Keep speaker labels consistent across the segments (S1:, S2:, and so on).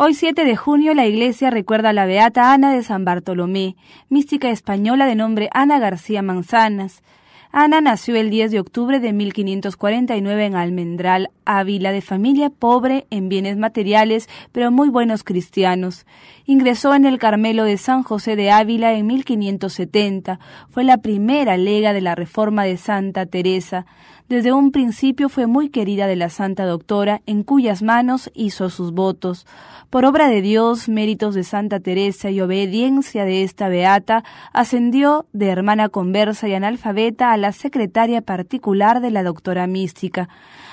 S1: Hoy 7 de junio la iglesia recuerda a la beata Ana de San Bartolomé, mística española de nombre Ana García Manzanas. Ana nació el 10 de octubre de 1549 en Almendral, Ávila, de familia pobre en bienes materiales, pero muy buenos cristianos. Ingresó en el Carmelo de San José de Ávila en 1570. Fue la primera lega de la Reforma de Santa Teresa. Desde un principio fue muy querida de la Santa Doctora, en cuyas manos hizo sus votos. Por obra de Dios, méritos de Santa Teresa y obediencia de esta beata, ascendió de hermana conversa y analfabeta a la secretaria particular de la doctora mística.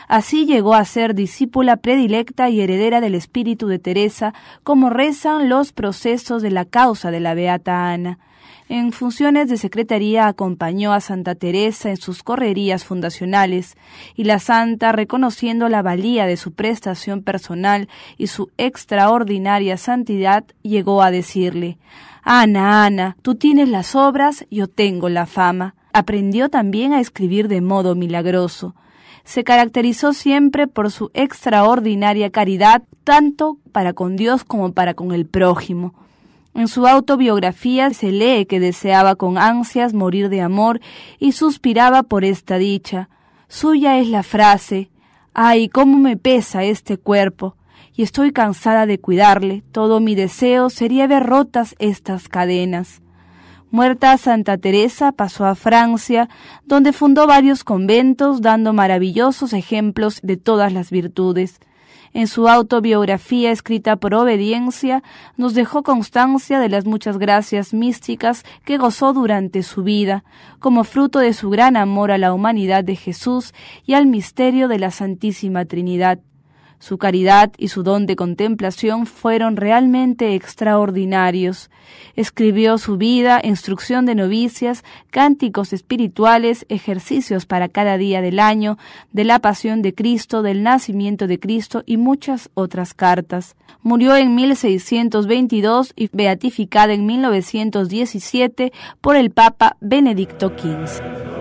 S1: Así llegó a ser discípula predilecta y heredera del espíritu de Teresa, como rezan los procesos de la causa de la Beata Ana. En funciones de secretaría acompañó a Santa Teresa en sus correrías fundacionales y la santa, reconociendo la valía de su prestación personal y su extraordinaria santidad, llegó a decirle Ana, Ana, tú tienes las obras, yo tengo la fama. Aprendió también a escribir de modo milagroso. Se caracterizó siempre por su extraordinaria caridad, tanto para con Dios como para con el prójimo. En su autobiografía se lee que deseaba con ansias morir de amor y suspiraba por esta dicha. Suya es la frase Ay, cómo me pesa este cuerpo, y estoy cansada de cuidarle. Todo mi deseo sería ver rotas estas cadenas. Muerta Santa Teresa pasó a Francia, donde fundó varios conventos dando maravillosos ejemplos de todas las virtudes. En su autobiografía escrita por obediencia, nos dejó constancia de las muchas gracias místicas que gozó durante su vida, como fruto de su gran amor a la humanidad de Jesús y al misterio de la Santísima Trinidad. Su caridad y su don de contemplación fueron realmente extraordinarios. Escribió su vida, instrucción de novicias, cánticos espirituales, ejercicios para cada día del año, de la pasión de Cristo, del nacimiento de Cristo y muchas otras cartas. Murió en 1622 y beatificada en 1917 por el Papa Benedicto XV.